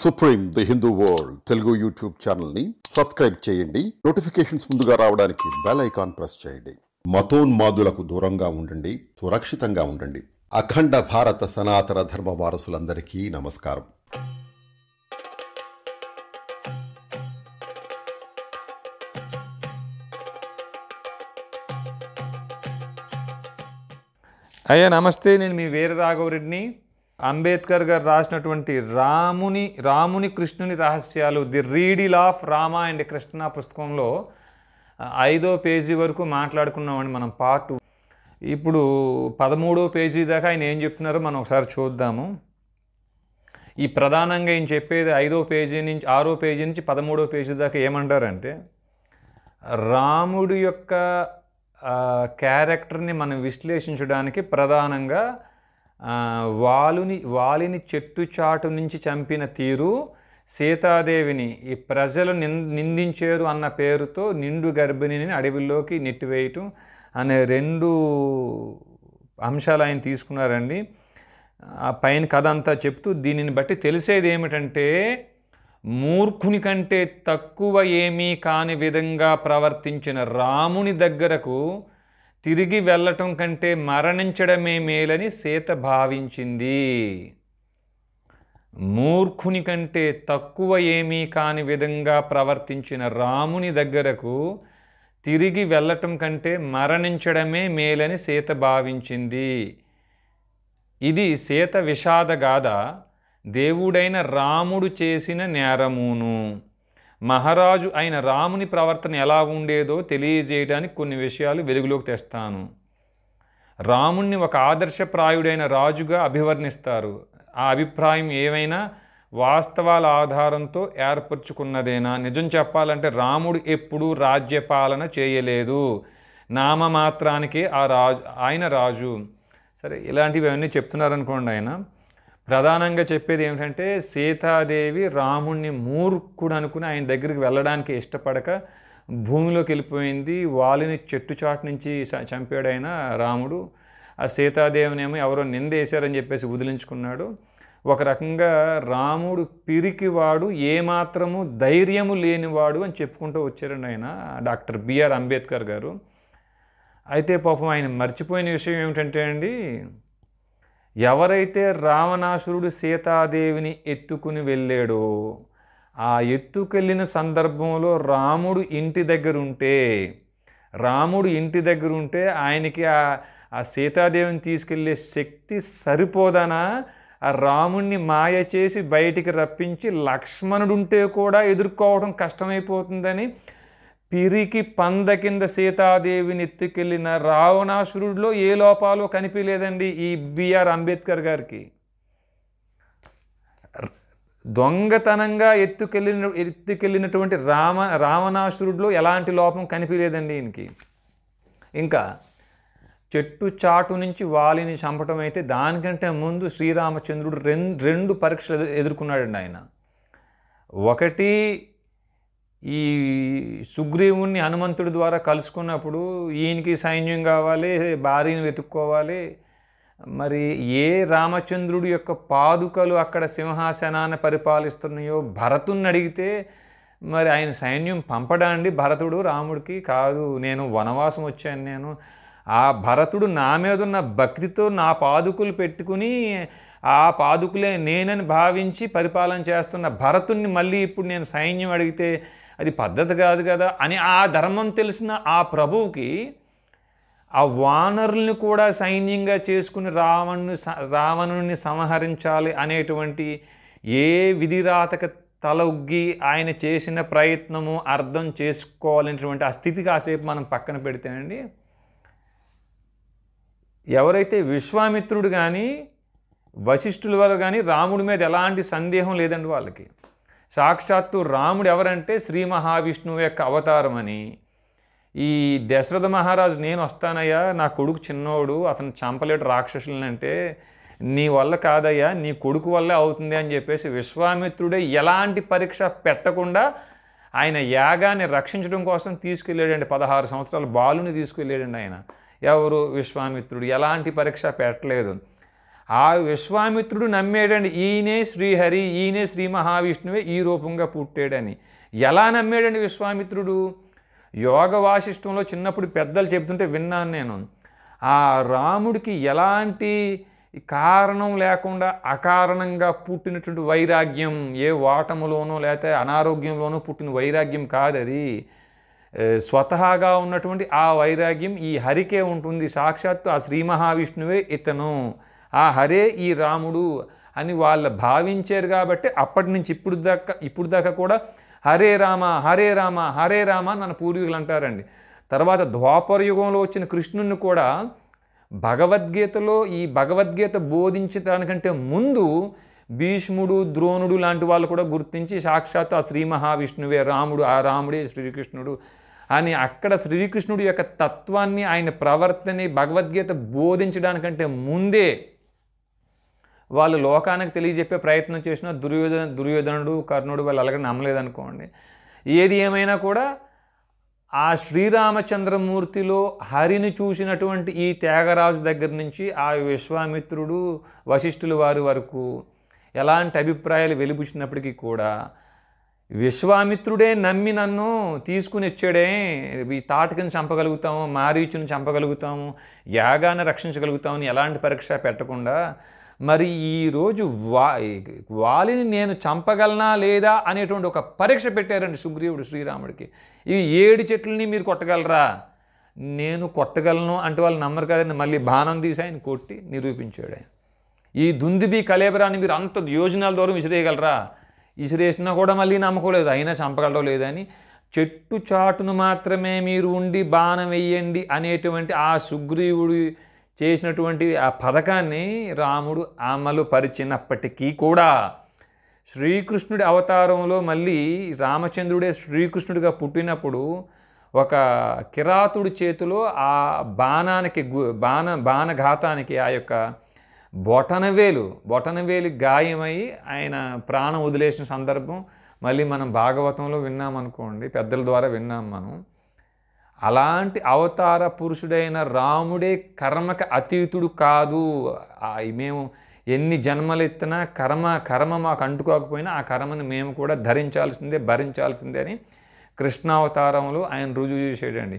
supreme the Hindu world Telugu YouTube ఛానల్ని subscribe చేయండి notifications ముందుగా రావడానికి బెల్ ఐకాన్ ప్రెస్ చేయండి మతోన్మాదులకు దూరంగా ఉండండి సురక్షితంగా ఉండండి అఖండ భారత సనాతన ధర్మ వారసులందరికీ నమస్కారం అయ్యా నమస్తే నేను మీ వీర రాఘవరెడ్డిని అంబేద్కర్ గారు రాసినటువంటి రాముని రాముని కృష్ణుని రహస్యాలు the riddle of Rama and Krishna పుస్తకంలో ఐదో పేజీ వరకు మాట్లాడుకున్నామండి మనం పార్ట్ ఇప్పుడు పదమూడో పేజీ దాకా ఆయన ఏం చెప్తున్నారో మనం ఒకసారి చూద్దాము ఈ ప్రధానంగా ఈయన చెప్పేది ఐదో పేజీ నుంచి ఆరో పేజీ నుంచి పదమూడో పేజీ దాకా ఏమంటారంటే రాముడి యొక్క క్యారెక్టర్ని మనం విశ్లేషించడానికి ప్రధానంగా వాలుని వాలిని చెట్టు చాటు నుంచి చంపిన తీరు సీతాదేవిని ఈ ప్రజలు నిందించారు అన్న పేరుతో నిండు గర్భిణిని అడవిలోకి నెట్టివేయటం అనే రెండు అంశాలు ఆయన తీసుకున్నారండి ఆ పైన కథ అంతా చెప్తూ దీనిని బట్టి తెలిసేది ఏమిటంటే మూర్ఖుని కంటే తక్కువ ఏమీ కాని విధంగా ప్రవర్తించిన రాముని దగ్గరకు తిరిగి వెళ్ళటం కంటే మరణించడమే మేలని సీత భావించింది మూర్ఖుని కంటే తక్కువ ఏమీ కాని విధంగా ప్రవర్తించిన రాముని దగ్గరకు తిరిగి వెళ్ళటం కంటే మరణించడమే మేలని సీత భావించింది ఇది సీత విషాద గాథ దేవుడైన రాముడు చేసిన నేరమును మహారాజు అయిన రాముని ప్రవర్తన ఎలా ఉండేదో తెలియజేయడానికి కొన్ని విషయాలు వెలుగులోకి తెస్తాను రాముణ్ణి ఒక ఆదర్శప్రాయుడైన రాజుగా అభివర్ణిస్తారు ఆ అభిప్రాయం ఏమైనా వాస్తవాల ఆధారంతో ఏర్పరచుకున్నదేనా నిజం చెప్పాలంటే రాముడు ఎప్పుడూ రాజ్యపాలన చేయలేదు నామమాత్రానికి ఆ రాజు ఆయన రాజు సరే ఇలాంటివి అవన్నీ చెప్తున్నారనుకోండి ఆయన ప్రధానంగా చెప్పేది ఏమిటంటే సీతాదేవి రాముణ్ణి మూర్ఖుడు అనుకుని ఆయన దగ్గరికి వెళ్ళడానికి ఇష్టపడక భూమిలోకి వెళ్ళిపోయింది వాలిని చెట్టు చాటు నుంచి చంపాడైన రాముడు ఆ సీతాదేవినేమో ఎవరో నిందేశారని చెప్పేసి వదిలించుకున్నాడు ఒక రకంగా రాముడు పిరికివాడు ఏమాత్రము ధైర్యము లేనివాడు అని చెప్పుకుంటూ వచ్చారండి ఆయన డాక్టర్ బిఆర్ అంబేద్కర్ గారు అయితే పాపం ఆయన మర్చిపోయిన విషయం ఏమిటంటే అండి ఎవరైతే రావణాసురుడు సీతాదేవిని ఎత్తుకుని వెళ్ళాడో ఆ ఎత్తుకెళ్ళిన సందర్భంలో రాముడు ఇంటి దగ్గర ఉంటే రాముడు ఇంటి దగ్గర ఉంటే ఆయనకి ఆ ఆ సీతాదేవిని తీసుకెళ్ళే శక్తి సరిపోదనా ఆ రాముణ్ణి మాయ చేసి బయటికి రప్పించి లక్ష్మణుడుంటే కూడా ఎదుర్కోవడం కష్టమైపోతుందని పిరికి పంద కింద సీతాదేవిని ఎత్తుకెళ్ళిన రావణాసురుడిలో ఏ లోపాలు కనిపించలేదండి ఈ బిఆర్ అంబేద్కర్ గారికి దొంగతనంగా ఎత్తుకెళ్ళిన ఎత్తుకెళ్ళినటువంటి రామ రావణాసురుడిలో ఎలాంటి లోపం కనిపించలేదండి ఈయనకి ఇంకా చెట్టు చాటు నుంచి వాలిని చంపటం అయితే దానికంటే ముందు శ్రీరామచంద్రుడు రెండు రెండు పరీక్షలు ఎదుర్కొన్నాడండి ఆయన ఒకటి ఈ సుగ్రీవుణ్ణి హనుమంతుడి ద్వారా కలుసుకున్నప్పుడు ఈయనకి సైన్యం కావాలి భార్యను వెతుక్కోవాలి మరి ఏ రామచంద్రుడి యొక్క పాదుకలు అక్కడ సింహాసనాన్ని పరిపాలిస్తున్నాయో భరతుణ్ణి అడిగితే మరి ఆయన సైన్యం అండి భరతుడు రాముడికి కాదు నేను వనవాసం వచ్చాను నేను ఆ భరతుడు నా మీద ఉన్న భక్తితో నా పాదుకులు పెట్టుకుని ఆ పాదుకులే నేనని భావించి పరిపాలన చేస్తున్న భరతుణ్ణి మళ్ళీ ఇప్పుడు నేను సైన్యం అడిగితే అది పద్ధతి కాదు కదా అని ఆ ధర్మం తెలిసిన ఆ ప్రభువుకి ఆ వానరుల్ని కూడా సైన్యంగా చేసుకుని రావణుని రావణుని సంహరించాలి అనేటువంటి ఏ విధిరాతక తలొగ్గి ఆయన చేసిన ప్రయత్నము అర్థం చేసుకోవాలనేటువంటి ఆ స్థితి కాసేపు మనం పక్కన పెడితేనండి ఎవరైతే విశ్వామిత్రుడు కానీ వశిష్ఠుల వల్ల కానీ రాముడి మీద ఎలాంటి సందేహం లేదండి వాళ్ళకి సాక్షాత్తు రాముడు ఎవరంటే శ్రీ మహావిష్ణువు యొక్క అవతారం అని ఈ దశరథ మహారాజు నేను వస్తానయ్యా నా కొడుకు చిన్నోడు అతను చంపలేడు రాక్షసులని అంటే నీ వల్ల కాదయ్యా నీ కొడుకు వల్లే అవుతుంది అని చెప్పేసి విశ్వామిత్రుడే ఎలాంటి పరీక్ష పెట్టకుండా ఆయన యాగాన్ని రక్షించడం కోసం తీసుకెళ్ళాడండి పదహారు సంవత్సరాల బాలుని తీసుకెళ్ళాడండి ఆయన ఎవరు విశ్వామిత్రుడు ఎలాంటి పరీక్ష పెట్టలేదు ఆ విశ్వామిత్రుడు నమ్మాడండి ఈయనే శ్రీహరి ఈయనే శ్రీ మహావిష్ణువే ఈ రూపంగా పుట్టాడని ఎలా నమ్మాడండి విశ్వామిత్రుడు యోగ వాసిష్టంలో చిన్నప్పుడు పెద్దలు చెబుతుంటే విన్నాను నేను ఆ రాముడికి ఎలాంటి కారణం లేకుండా అకారణంగా పుట్టినటువంటి వైరాగ్యం ఏ ఓటములోనో లేకపోతే అనారోగ్యంలోనో పుట్టిన వైరాగ్యం కాదు అది స్వతహాగా ఉన్నటువంటి ఆ వైరాగ్యం ఈ హరికే ఉంటుంది సాక్షాత్తు ఆ శ్రీ మహావిష్ణువే ఇతను ఆ హరే ఈ రాముడు అని వాళ్ళు భావించారు కాబట్టి అప్పటి నుంచి ఇప్పుడు దాకా ఇప్పుడు దాకా కూడా హరే రామ హరే రామ హరే రామ అని పూర్వీకులు అంటారండి తర్వాత ద్వాపర యుగంలో వచ్చిన కృష్ణుని కూడా భగవద్గీతలో ఈ భగవద్గీత బోధించడానికంటే ముందు భీష్ముడు ద్రోణుడు లాంటి వాళ్ళు కూడా గుర్తించి సాక్షాత్ ఆ శ్రీ మహావిష్ణువే రాముడు ఆ రాముడే శ్రీకృష్ణుడు అని అక్కడ శ్రీకృష్ణుడి యొక్క తత్వాన్ని ఆయన ప్రవర్తని భగవద్గీత బోధించడానికంటే ముందే వాళ్ళు లోకానికి తెలియజెప్పే ప్రయత్నం చేసిన దుర్యోధన దుర్యోధనుడు కర్ణుడు వాళ్ళు అలాగే నమ్మలేదనుకోండి ఏది ఏమైనా కూడా ఆ శ్రీరామచంద్రమూర్తిలో హరిని చూసినటువంటి ఈ త్యాగరాజు దగ్గర నుంచి ఆ విశ్వామిత్రుడు వశిష్ఠులు వారి వరకు ఎలాంటి అభిప్రాయాలు వెలిపించినప్పటికీ కూడా విశ్వామిత్రుడే నమ్మి నన్ను తీసుకుని వచ్చాడే ఈ తాటకిని చంపగలుగుతాము మారీచుని చంపగలుగుతాము యాగాన్ని రక్షించగలుగుతామని ఎలాంటి పరీక్ష పెట్టకుండా మరి ఈరోజు వా వాలిని నేను చంపగలనా లేదా అనేటువంటి ఒక పరీక్ష పెట్టారండి సుగ్రీవుడు శ్రీరాముడికి ఈ ఏడు చెట్లని మీరు కొట్టగలరా నేను కొట్టగలను అంటే వాళ్ళు నమ్మరు కదండి మళ్ళీ బాణం తీసి ఆయన కొట్టి నిరూపించాడు ఆయన ఈ దుందిబి కలేబరాన్ని మీరు అంత యోజనాల ద్వారా విసిరేయగలరా విసిరేసినా కూడా మళ్ళీ నమ్మకూడదు అయినా చంపగలడం లేదని చెట్టు చాటును మాత్రమే మీరు ఉండి బాణం వెయ్యండి అనేటువంటి ఆ సుగ్రీవుడి చేసినటువంటి ఆ పథకాన్ని రాముడు అమలు పరిచినప్పటికీ కూడా శ్రీకృష్ణుడి అవతారంలో మళ్ళీ రామచంద్రుడే శ్రీకృష్ణుడిగా పుట్టినప్పుడు ఒక కిరాతుడి చేతిలో ఆ బాణానికి బాణ బాణఘాతానికి ఆ యొక్క బొటనవేలు బొటనవేలు గాయమై ఆయన ప్రాణం వదిలేసిన సందర్భం మళ్ళీ మనం భాగవతంలో విన్నామనుకోండి పెద్దల ద్వారా విన్నాం మనం అలాంటి అవతార పురుషుడైన రాముడే కర్మకి అతీతుడు కాదు మేము ఎన్ని జన్మలు ఎత్తినా కర్మ కర్మ మాకు అంటుకోకపోయినా ఆ కర్మను మేము కూడా ధరించాల్సిందే భరించాల్సిందే అని కృష్ణావతారంలో ఆయన రుజువు చేసేటండి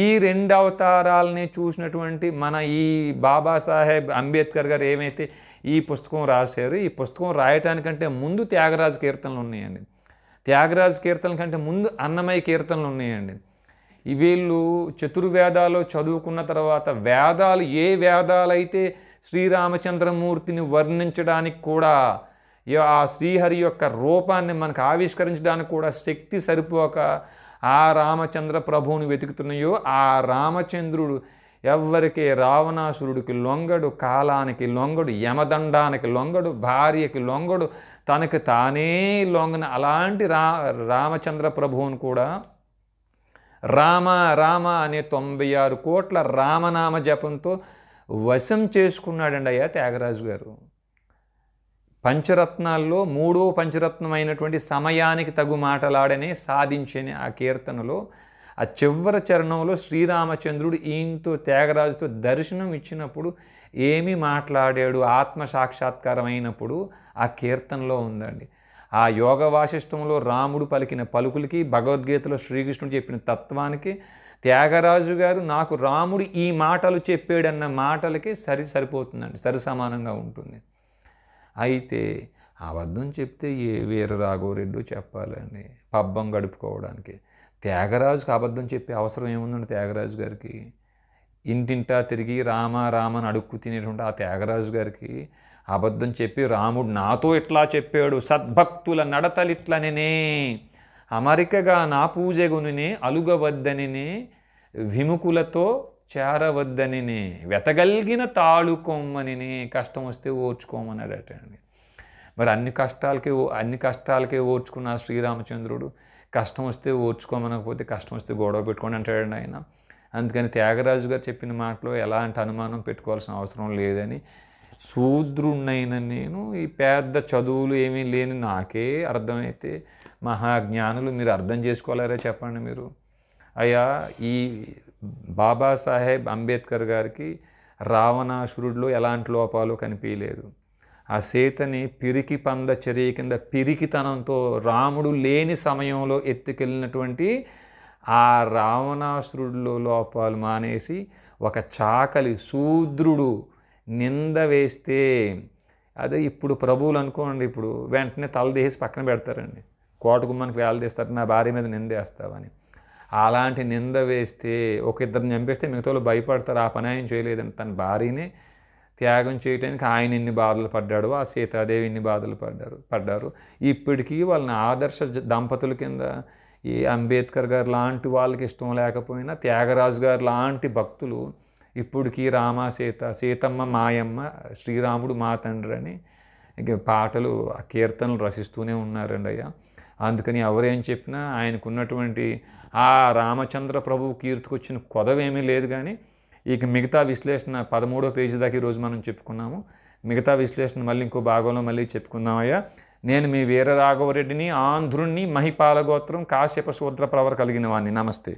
ఈ రెండు అవతారాలని చూసినటువంటి మన ఈ బాబాసాహెబ్ అంబేద్కర్ గారు ఏమైతే ఈ పుస్తకం రాశారు ఈ పుస్తకం రాయటానికంటే ముందు త్యాగరాజు కీర్తనలు ఉన్నాయండి త్యాగరాజు కీర్తనల కంటే ముందు అన్నమయ్య కీర్తనలు ఉన్నాయండి వీళ్ళు చతుర్వేదాలు చదువుకున్న తర్వాత వేదాలు ఏ వేదాలైతే శ్రీరామచంద్రమూర్తిని వర్ణించడానికి కూడా ఆ శ్రీహరి యొక్క రూపాన్ని మనకు ఆవిష్కరించడానికి కూడా శక్తి సరిపోక ఆ రామచంద్ర ప్రభువుని వెతుకుతున్నాయో ఆ రామచంద్రుడు ఎవరికి రావణాసురుడికి లొంగడు కాలానికి లొంగడు యమదండానికి లొంగడు భార్యకి లొంగడు తనకు తానే లొంగన అలాంటి రా రామచంద్ర ప్రభువును కూడా రామ రామ అనే తొంభై ఆరు కోట్ల రామనామ జపంతో వశం చేసుకున్నాడండి అయ్యా త్యాగరాజు గారు పంచరత్నాల్లో మూడో పంచరత్నమైనటువంటి సమయానికి తగు మాటలాడనే సాధించని ఆ కీర్తనలో ఆ చివరి చరణంలో శ్రీరామచంద్రుడు ఈయంతో త్యాగరాజుతో దర్శనం ఇచ్చినప్పుడు ఏమి మాట్లాడాడు ఆత్మ సాక్షాత్కారం అయినప్పుడు ఆ కీర్తనలో ఉందండి ఆ యోగ వాసిష్టంలో రాముడు పలికిన పలుకులకి భగవద్గీతలో శ్రీకృష్ణుడు చెప్పిన తత్వానికి త్యాగరాజు గారు నాకు రాముడు ఈ మాటలు చెప్పాడన్న మాటలకి సరి సరిపోతుందండి సరి సమానంగా ఉంటుంది అయితే అబద్ధం చెప్తే ఏ వీర రాఘవరెడ్డి చెప్పాలండి పబ్బం గడుపుకోవడానికి త్యాగరాజుకి అబద్ధం చెప్పే అవసరం ఏముందండి త్యాగరాజు గారికి ఇంటింటా తిరిగి రామ రామని అడుక్కు తినేటువంటి ఆ త్యాగరాజు గారికి అబద్ధం చెప్పి రాముడు నాతో ఇట్లా చెప్పాడు సద్భక్తుల నడతలిట్లనినే అమరికగా నా పూజగునినే అలుగవద్దనినే విముకులతో చేరవద్దనినే వెతగలిగిన తాళుకోమ్మనినే కష్టం వస్తే ఓర్చుకోమన్నాడట అండి మరి అన్ని కష్టాలకే అన్ని కష్టాలకే ఓర్చుకున్న శ్రీరామచంద్రుడు కష్టం వస్తే ఓర్చుకోమనకపోతే కష్టం వస్తే గొడవ పెట్టుకొని అంటాడండి ఆయన అందుకని త్యాగరాజు గారు చెప్పిన మాటలో ఎలాంటి అనుమానం పెట్టుకోవాల్సిన అవసరం లేదని శూద్రుణ్ణైన నేను ఈ పెద్ద చదువులు ఏమీ లేని నాకే అర్థమైతే మహాజ్ఞానులు మీరు అర్థం చేసుకోలేరా చెప్పండి మీరు అయ్యా ఈ బాబాసాహెబ్ అంబేద్కర్ గారికి రావణాసురుడిలో ఎలాంటి లోపాలు కనిపించలేదు ఆ సీతని పిరికి పంద చర్య కింద పిరికితనంతో రాముడు లేని సమయంలో ఎత్తుకెళ్ళినటువంటి ఆ రావణాసురుడిలో లోపాలు మానేసి ఒక చాకలి శూద్రుడు నింద వేస్తే అదే ఇప్పుడు ప్రభువులు అనుకోండి ఇప్పుడు వెంటనే తలదేసి పక్కన పెడతారండి కోట గుమ్మానికి వేలదీస్తారు నా భార్య మీద నిందేస్తావని అలాంటి నింద వేస్తే ఒక ఇద్దరిని చంపేస్తే మిగతా వాళ్ళు భయపడతారు ఆ పని ఆయన చేయలేదని తన భార్యని త్యాగం చేయడానికి ఆయన ఎన్ని బాధలు పడ్డాడు ఆ సీతాదేవి ఇన్ని బాధలు పడ్డారు పడ్డారు ఇప్పటికీ వాళ్ళని ఆదర్శ దంపతుల కింద ఈ అంబేద్కర్ గారు లాంటి వాళ్ళకి ఇష్టం లేకపోయినా త్యాగరాజు గారు లాంటి భక్తులు ఇప్పుడుకి రామ సీత సీతమ్మ మాయమ్మ శ్రీరాముడు మా తండ్రి అని ఇక పాటలు కీర్తనలు రసిస్తూనే ఉన్నారండి అయ్యా అందుకని ఎవరేం చెప్పినా ఆయనకున్నటువంటి ఆ రామచంద్ర ప్రభువు కీర్తికొచ్చిన కొదవేమీ లేదు కానీ ఇక మిగతా విశ్లేషణ పదమూడో పేజీ దాకా ఈరోజు మనం చెప్పుకున్నాము మిగతా విశ్లేషణ మళ్ళీ ఇంకో భాగంలో మళ్ళీ చెప్పుకుందామయ్యా నేను మీ వీరరాఘవరెడ్డిని ఆంధ్రుణ్ణి మహిపాలగోత్రం కాశ్యప శూద్ర ప్రవర కలిగిన వాడిని నమస్తే